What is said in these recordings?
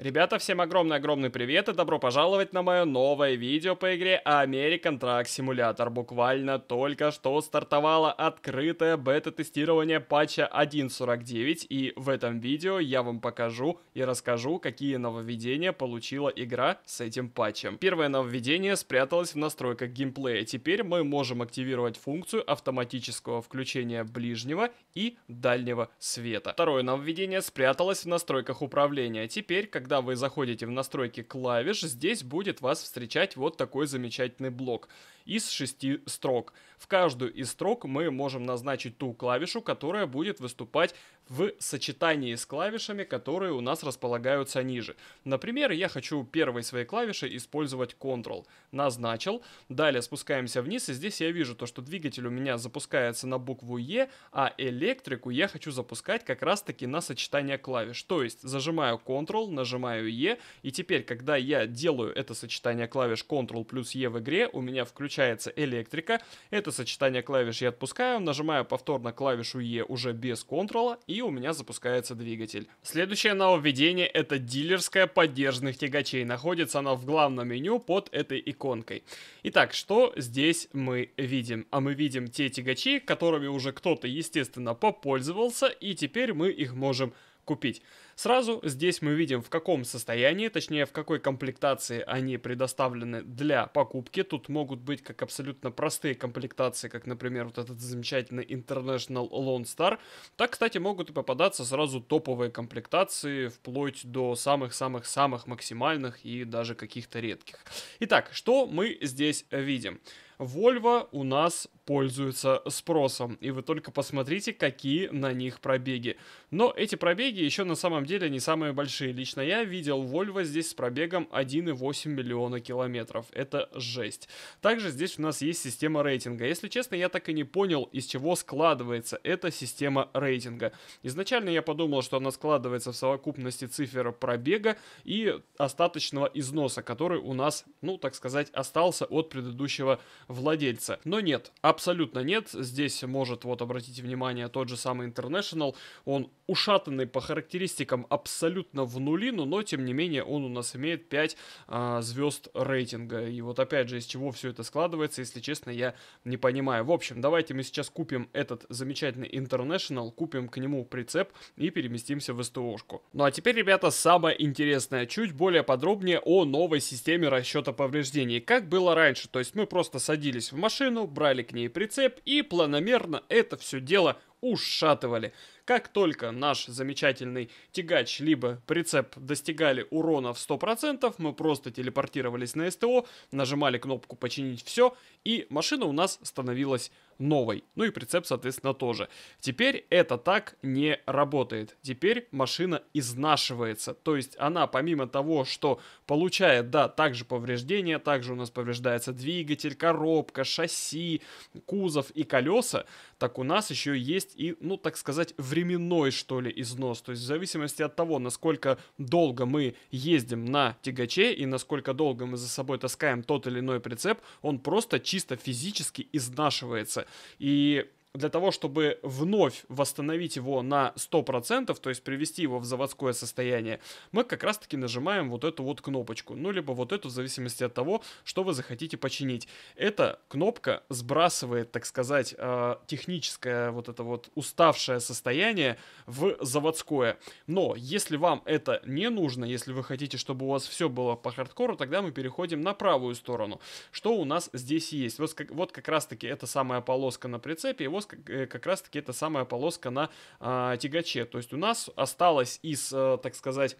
Ребята, всем огромный-огромный привет и добро пожаловать на мое новое видео по игре American Truck Simulator. Буквально только что стартовало открытое бета-тестирование патча 1.49 и в этом видео я вам покажу и расскажу, какие нововведения получила игра с этим патчем. Первое нововведение спряталось в настройках геймплея. Теперь мы можем активировать функцию автоматического включения ближнего и дальнего света. Второе нововведение спряталось в настройках управления. Теперь, когда когда вы заходите в настройки клавиш, здесь будет вас встречать вот такой замечательный блок из шести строк. В каждую из строк мы можем назначить ту клавишу, которая будет выступать в сочетании с клавишами, которые у нас располагаются ниже. Например, я хочу первой своей клавиши использовать Ctrl. Назначил. Далее спускаемся вниз, и здесь я вижу то, что двигатель у меня запускается на букву Е, а электрику я хочу запускать как раз-таки на сочетание клавиш. То есть зажимаю Ctrl, нажимаю E и теперь, когда я делаю это сочетание клавиш Ctrl плюс E в игре, у меня включается электрика. Это сочетание клавиш я отпускаю, нажимаю повторно клавишу E уже без Ctrl и и у меня запускается двигатель. Следующее нововведение это дилерская поддержанных тягачей. Находится она в главном меню под этой иконкой. Итак, что здесь мы видим? А мы видим те тягачи, которыми уже кто-то, естественно, попользовался, и теперь мы их можем купить. Сразу здесь мы видим, в каком состоянии, точнее в какой комплектации они предоставлены для покупки. Тут могут быть как абсолютно простые комплектации, как, например, вот этот замечательный International Lone Star. Так, кстати, могут и попадаться сразу топовые комплектации, вплоть до самых-самых-самых максимальных и даже каких-то редких. Итак, что мы здесь видим? Volvo у нас пользуется спросом, и вы только посмотрите, какие на них пробеги. Но эти пробеги еще на самом деле деле не самые большие. Лично я видел Volvo здесь с пробегом 1,8 миллиона километров. Это жесть. Также здесь у нас есть система рейтинга. Если честно, я так и не понял, из чего складывается эта система рейтинга. Изначально я подумал, что она складывается в совокупности цифр пробега и остаточного износа, который у нас, ну так сказать, остался от предыдущего владельца. Но нет, абсолютно нет. Здесь может, вот обратите внимание, тот же самый International, он ушатанный по характеристикам рейтингом абсолютно в нулину, но тем не менее он у нас имеет 5 а, звезд рейтинга. И вот опять же, из чего все это складывается, если честно, я не понимаю. В общем, давайте мы сейчас купим этот замечательный International, купим к нему прицеп и переместимся в СТОшку. Ну а теперь, ребята, самое интересное. Чуть более подробнее о новой системе расчета повреждений. Как было раньше, то есть мы просто садились в машину, брали к ней прицеп и планомерно это все дело ушатывали. Как только наш замечательный тягач либо прицеп достигали урона в 100%, мы просто телепортировались на СТО, нажимали кнопку «Починить все», и машина у нас становилась новой. Ну и прицеп, соответственно, тоже. Теперь это так не работает. Теперь машина изнашивается. То есть она, помимо того, что получает, да, также повреждения, также у нас повреждается двигатель, коробка, шасси, кузов и колеса, так у нас еще есть и, ну, так сказать, в временной, что ли, износ. То есть в зависимости от того, насколько долго мы ездим на тягаче и насколько долго мы за собой таскаем тот или иной прицеп, он просто чисто физически изнашивается. И для того, чтобы вновь восстановить его на 100%, то есть привести его в заводское состояние, мы как раз-таки нажимаем вот эту вот кнопочку, ну либо вот эту в зависимости от того, что вы захотите починить. Эта кнопка сбрасывает, так сказать, а, техническое вот это вот уставшее состояние в заводское. Но если вам это не нужно, если вы хотите, чтобы у вас все было по хардкору, тогда мы переходим на правую сторону. Что у нас здесь есть? Вот, вот как раз-таки эта самая полоска на прицепе, и вот полоска, э, как раз-таки это самая полоска на а, тягаче. То есть у нас осталось из, э, так сказать,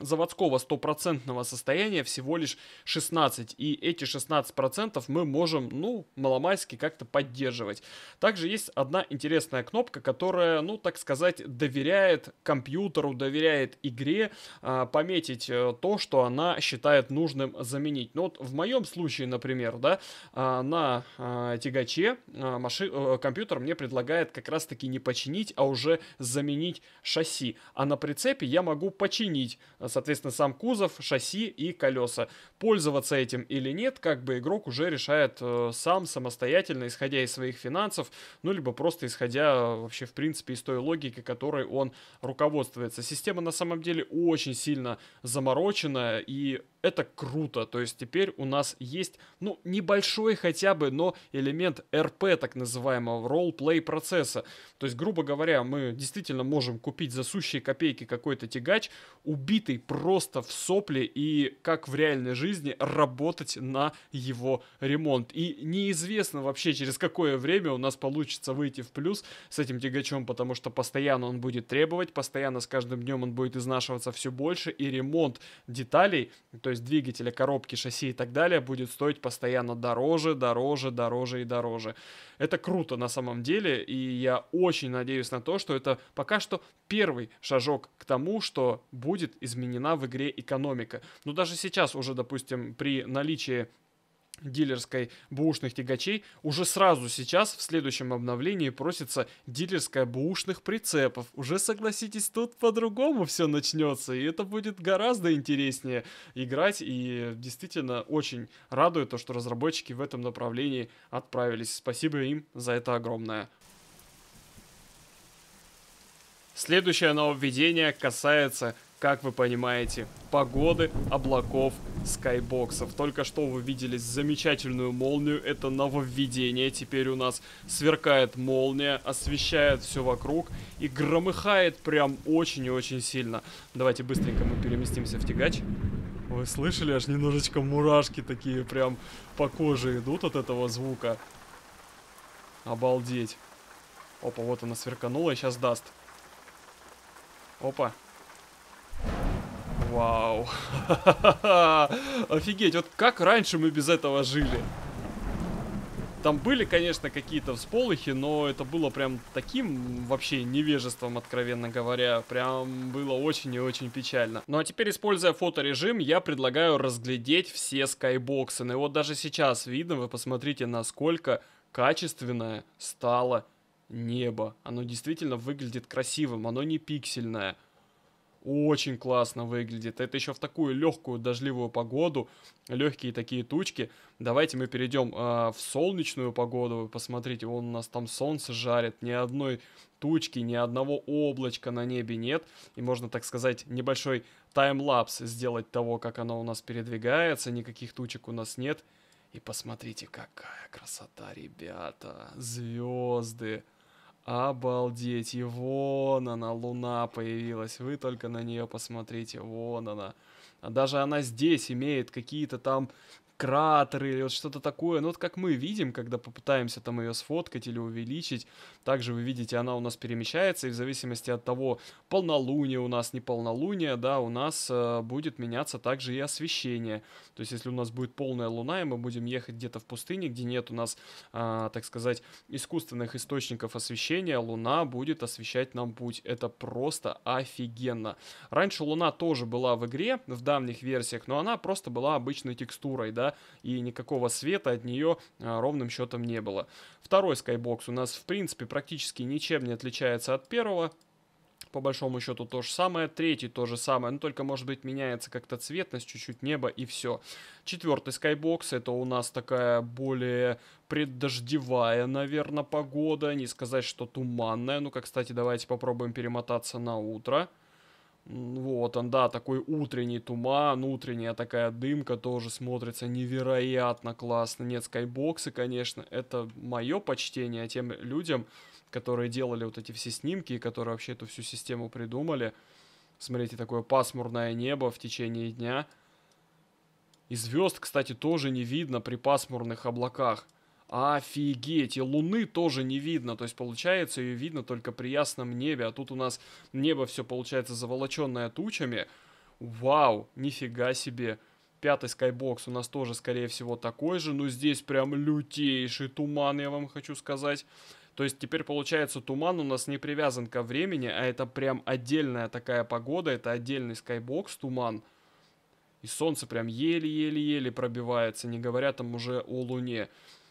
заводского стопроцентного состояния всего лишь 16. И эти 16% мы можем, ну, маломальски как-то поддерживать. Также есть одна интересная кнопка, которая, ну, так сказать, доверяет компьютеру, доверяет игре а, э, пометить то, что она считает нужным заменить. Ну, вот в моем случае, например, да, э, на э, тягаче э, маши, э, компьютер мне предлагает как раз-таки не починить, а уже заменить шасси. А на прицепе я могу починить э, соответственно, сам кузов, шасси и колеса. Пользоваться этим или нет, как бы игрок уже решает э, сам самостоятельно, исходя из своих финансов, ну, либо просто исходя э, вообще, в принципе, из той логики, которой он руководствуется. Система на самом деле очень сильно заморочена и это круто. То есть теперь у нас есть, ну, небольшой хотя бы, но элемент РП, так называемого, ролл-плей процесса. То есть, грубо говоря, мы действительно можем купить за сущие копейки какой-то тягач, убитый просто в сопли и, как в реальной жизни, работать на его ремонт. И неизвестно вообще, через какое время у нас получится выйти в плюс с этим тягачом, потому что постоянно он будет требовать, постоянно с каждым днем он будет изнашиваться все больше, и ремонт деталей, то то есть двигателя, коробки, шасси и так далее, будет стоить постоянно дороже, дороже, дороже и дороже. Это круто на самом деле, и я очень надеюсь на то, что это пока что первый шажок к тому, что будет изменена в игре экономика. Но даже сейчас уже, допустим, при наличии дилерской бушных тягачей, уже сразу сейчас в следующем обновлении просится дилерская бушных прицепов. Уже согласитесь, тут по-другому все начнется, и это будет гораздо интереснее играть, и действительно очень радует то, что разработчики в этом направлении отправились. Спасибо им за это огромное. Следующее нововведение касается как вы понимаете, погоды, облаков, скайбоксов. Только что вы видели замечательную молнию, это нововведение. Теперь у нас сверкает молния, освещает все вокруг и громыхает прям очень и очень сильно. Давайте быстренько мы переместимся в тягач. Вы слышали, аж немножечко мурашки такие прям по коже идут от этого звука. Обалдеть. Опа, вот она сверканула и сейчас даст. Опа. Вау. Офигеть, вот как раньше мы без этого жили? Там были, конечно, какие-то всполохи, но это было прям таким вообще невежеством, откровенно говоря. Прям было очень и очень печально. Ну а теперь, используя фоторежим, я предлагаю разглядеть все скайбоксы. Ну, и вот даже сейчас видно, вы посмотрите, насколько качественное стало небо. Оно действительно выглядит красивым, оно не пиксельное очень классно выглядит. Это еще в такую легкую дождливую погоду, легкие такие тучки. Давайте мы перейдем э, а, в солнечную погоду. Посмотрите, вон у нас там солнце жарит, ни одной тучки, ни одного облачка на небе нет. И можно, так сказать, небольшой таймлапс сделать того, как оно у нас передвигается. Никаких тучек у нас нет. И посмотрите, какая красота, ребята. Звезды. Обалдеть, и вон она, луна появилась. Вы только на нее посмотрите, вон она. А даже она здесь имеет какие-то там кратер или вот что-то такое. Ну вот как мы видим, когда попытаемся там ее сфоткать или увеличить, также вы видите, она у нас перемещается, и в зависимости от того, полнолуние у нас, не полнолуние, да, у нас э, будет меняться также и освещение. То есть если у нас будет полная луна, и мы будем ехать где-то в пустыне, где нет у нас, э, так сказать, искусственных источников освещения, луна будет освещать нам путь. Это просто офигенно. Раньше луна тоже была в игре, в давних версиях, но она просто была обычной текстурой, да, и никакого света от нее а, ровным счетом не было. Второй Skybox у нас, в принципе, практически ничем не отличается от первого, по большому счету то же самое. Третий то же самое, но только, может быть, меняется как-то цветность, чуть-чуть небо и все. Четвертый Skybox, это у нас такая более преддождевая, наверное, погода. Не сказать, что туманная. Ну-ка, кстати, давайте попробуем перемотаться на утро. Вот он, да, такой утренний туман, утренняя такая дымка тоже смотрится невероятно классно. Нет, скайбоксы, конечно, это мое почтение тем людям, которые делали вот эти все снимки и которые вообще эту всю систему придумали. Смотрите, такое пасмурное небо в течение дня. И звезд, кстати, тоже не видно при пасмурных облаках. Офигеть, и луны тоже не видно, то есть получается ее видно только при ясном небе, а тут у нас небо все получается заволоченное тучами. Вау, нифига себе. Пятый скайбокс у нас тоже, скорее всего, такой же, но здесь прям лютейший туман, я вам хочу сказать. То есть теперь получается туман у нас не привязан ко времени, а это прям отдельная такая погода, это отдельный скайбокс туман. И солнце прям еле-еле-еле пробивается, не говоря там уже о луне.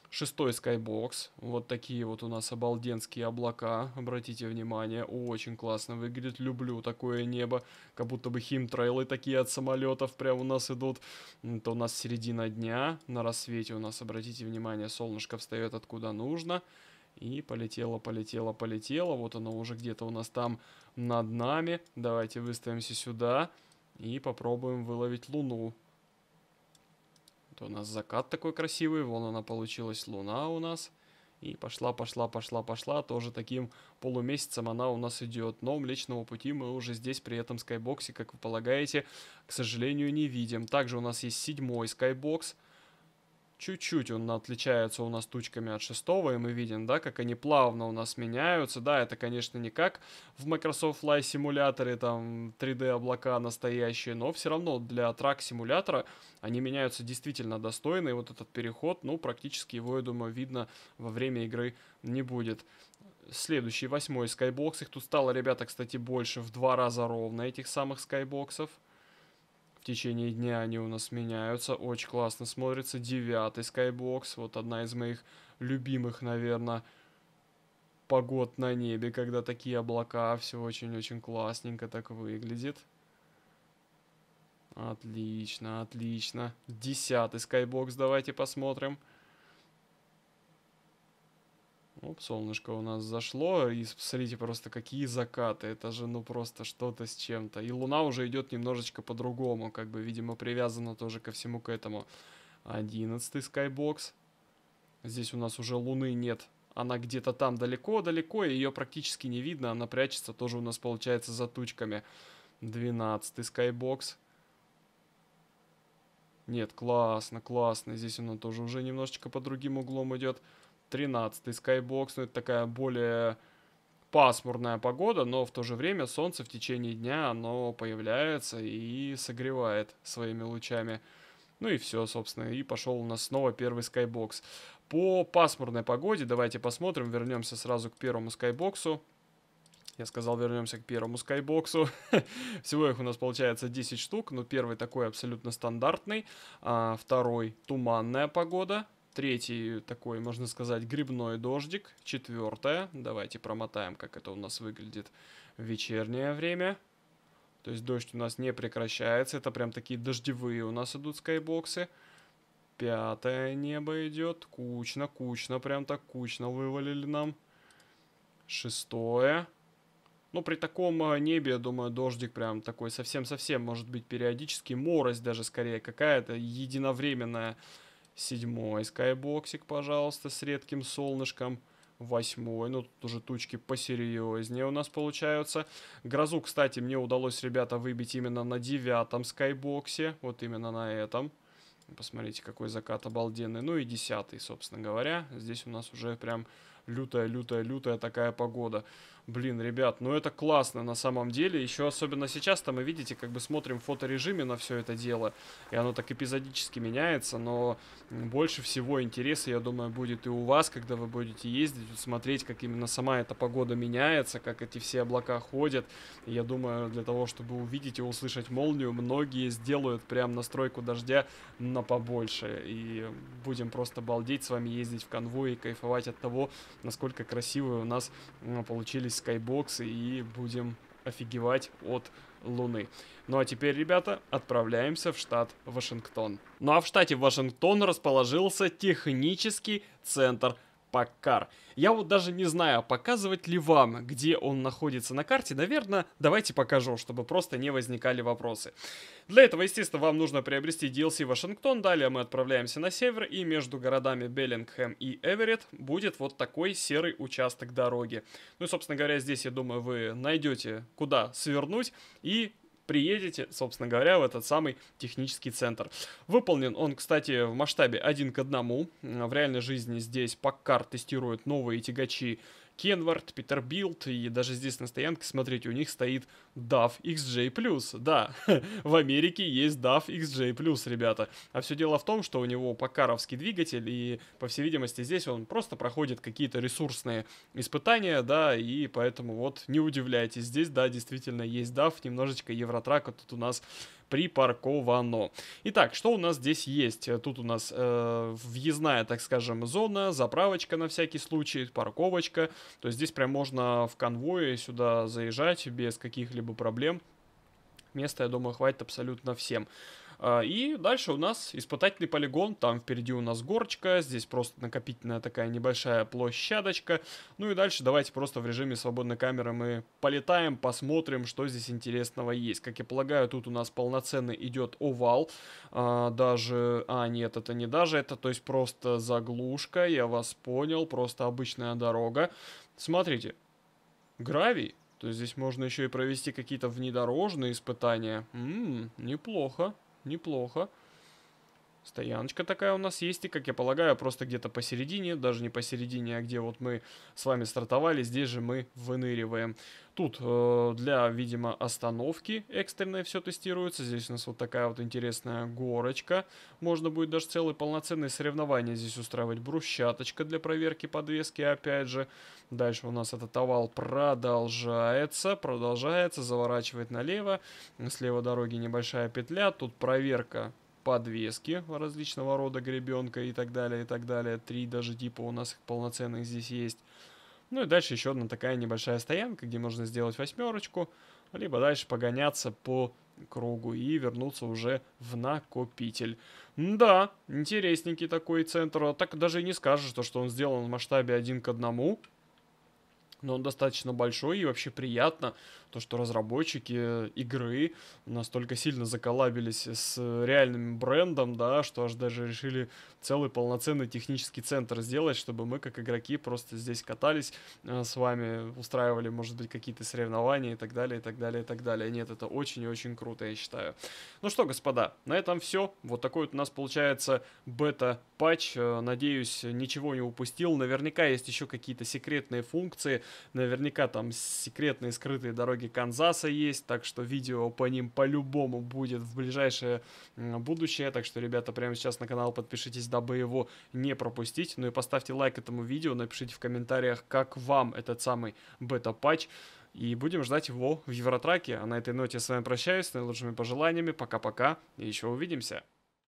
Шестой Skybox. Вот такие вот у нас обалденские облака. Обратите внимание, очень классно выглядит. Люблю такое небо. Как будто бы химтрейлы такие от самолетов прям у нас идут. Это у нас середина дня. На рассвете у нас, обратите внимание, солнышко встает откуда нужно. И полетело, полетело, полетело. Вот оно уже где-то у нас там над нами. Давайте выставимся сюда и попробуем выловить луну. Вот у нас закат такой красивый, вон она получилась, луна у нас. И пошла, пошла, пошла, пошла. Тоже таким полумесяцем она у нас идет. Но Млечного Пути мы уже здесь при этом скайбоксе, как вы полагаете, к сожалению, не видим. Также у нас есть седьмой скайбокс. Чуть-чуть он отличается у нас тучками от шестого, и мы видим, да, как они плавно у нас меняются. Да, это, конечно, не как в Microsoft Flight симуляторе, там 3D-облака настоящие, но все равно для трак-симулятора они меняются действительно достойно, и вот этот переход, ну, практически его, я думаю, видно во время игры не будет. Следующий, восьмой скайбокс. Их тут стало, ребята, кстати, больше в два раза ровно этих самых скайбоксов течение дня они у нас меняются. Очень классно смотрится. Девятый Skybox. Вот одна из моих любимых, наверное, погод на небе, когда такие облака. Все очень-очень классненько так выглядит. Отлично, отлично. Десятый Skybox давайте посмотрим. Посмотрим. Оп, солнышко у нас зашло, и смотрите просто какие закаты, это же ну просто что-то с чем-то. И луна уже идет немножечко по-другому, как бы, видимо, привязана тоже ко всему к этому. Одиннадцатый скайбокс. Здесь у нас уже луны нет, она где-то там далеко-далеко, и ее практически не видно, она прячется тоже у нас получается за тучками. Двенадцатый скайбокс. Нет, классно, классно, здесь она тоже уже немножечко по другим углом Идет. 13 Skybox, ну это такая более пасмурная погода, но в то же время солнце в течение дня оно появляется и согревает своими лучами. Ну и все, собственно, и пошел у нас снова первый Skybox. По пасмурной погоде давайте посмотрим, вернемся сразу к первому Skybox. Я сказал, вернемся к первому скайбоксу. Всего их у нас получается 10 штук, но первый такой абсолютно стандартный, а второй туманная погода, Третий такой, можно сказать, грибной дождик. Четвертое. Давайте промотаем, как это у нас выглядит в вечернее время. То есть дождь у нас не прекращается. Это прям такие дождевые у нас идут скайбоксы. Пятое небо идет. Кучно, кучно, прям так кучно вывалили нам. Шестое. Ну, при таком э, небе, я думаю, дождик прям такой совсем-совсем может быть периодически. Морось даже скорее какая-то единовременная Седьмой скайбоксик, пожалуйста, с редким солнышком. Восьмой, ну тут уже тучки посерьезнее у нас получаются. Грозу, кстати, мне удалось, ребята, выбить именно на девятом скайбоксе. Вот именно на этом. Посмотрите, какой закат обалденный. Ну и десятый, собственно говоря. Здесь у нас уже прям лютая, лютая, лютая такая погода. Блин, ребят, ну это классно на самом деле. Еще особенно сейчас-то мы, видите, как бы смотрим в фоторежиме на все это дело. И оно так эпизодически меняется, но больше всего интереса, я думаю, будет и у вас, когда вы будете ездить, смотреть, как именно сама эта погода меняется, как эти все облака ходят. И я думаю, для того, чтобы увидеть и услышать молнию, многие сделают прям настройку дождя на побольше. И будем просто балдеть с вами ездить в конвое и кайфовать от того, насколько красивые у нас получились скайбоксы и будем офигевать от Луны. Ну а теперь, ребята, отправляемся в штат Вашингтон. Ну а в штате Вашингтон расположился технический центр Паккар. Я вот даже не знаю, показывать ли вам, где он находится на карте. Наверное, давайте покажу, чтобы просто не возникали вопросы. Для этого, естественно, вам нужно приобрести DLC Вашингтон. Далее мы отправляемся на север, и между городами Беллингхэм и Эверетт будет вот такой серый участок дороги. Ну и, собственно говоря, здесь, я думаю, вы найдете, куда свернуть, и приедете, собственно говоря, в этот самый технический центр. Выполнен он, кстати, в масштабе один к одному. В реальной жизни здесь Паккар тестируют новые тягачи Кенвард, Питербилд, и даже здесь на стоянке, смотрите, у них стоит DAF XJ+. Да, в Америке есть DAF XJ+, ребята. А все дело в том, что у него покаровский двигатель, и, по всей видимости, здесь он просто проходит какие-то ресурсные испытания, да, и поэтому вот не удивляйтесь, здесь, да, действительно есть DAF, немножечко Евротрак тут у нас припарковано. Итак, что у нас здесь есть? Тут у нас э, въездная, так скажем, зона, заправочка на всякий случай, парковочка. То есть здесь прям можно в конвое сюда заезжать без каких-либо каких-либо проблем. Места, я думаю, хватит абсолютно всем. А, и дальше у нас испытательный полигон, там впереди у нас горочка, здесь просто накопительная такая небольшая площадочка. Ну и дальше давайте просто в режиме свободной камеры мы полетаем, посмотрим, что здесь интересного есть. Как я полагаю, тут у нас полноценный идет овал, а, даже... А, нет, это не даже, это то есть просто заглушка, я вас понял, просто обычная дорога. Смотрите, гравий, то есть здесь можно еще и провести какие-то внедорожные испытания. Ммм, неплохо, неплохо. Стояночка такая у нас есть, и, как я полагаю, просто где-то посередине, даже не посередине, а где вот мы с вами стартовали, здесь же мы выныриваем. Тут э, для, видимо, остановки экстренной все тестируется. Здесь у нас вот такая вот интересная горочка. Можно будет даже целые полноценные соревнования здесь устраивать. Брусчаточка для проверки подвески, опять же. Дальше у нас этот овал продолжается, продолжается, заворачивает налево. Слева дороги небольшая петля, тут проверка подвески различного рода, гребенка и так далее, и так далее. Три даже типа у нас полноценных здесь есть. Ну и дальше еще одна такая небольшая стоянка, где можно сделать восьмерочку, либо дальше погоняться по кругу и вернуться уже в накопитель. Да, интересненький такой центр. А так даже и не скажешь, что он сделан в масштабе один к одному но он достаточно большой и вообще приятно, то, что разработчики э, игры настолько сильно заколабились с реальным брендом, да, что аж даже решили целый полноценный технический центр сделать, чтобы мы, как игроки, просто здесь катались э, с вами, устраивали, может быть, какие-то соревнования и так далее, и так далее, и так далее. Нет, это очень и очень круто, я считаю. Ну что, господа, на этом все. Вот такой вот у нас получается бета-патч. Э, надеюсь, ничего не упустил. Наверняка есть еще какие-то секретные функции, Наверняка там секретные скрытые дороги Канзаса есть, так что видео по ним по-любому будет в ближайшее будущее. Так что, ребята, прямо сейчас на канал подпишитесь, дабы его не пропустить. Ну и поставьте лайк этому видео, напишите в комментариях, как вам этот самый бета-патч. И будем ждать его в Евротраке. А на этой ноте я с вами прощаюсь, с наилучшими пожеланиями. Пока-пока и еще увидимся.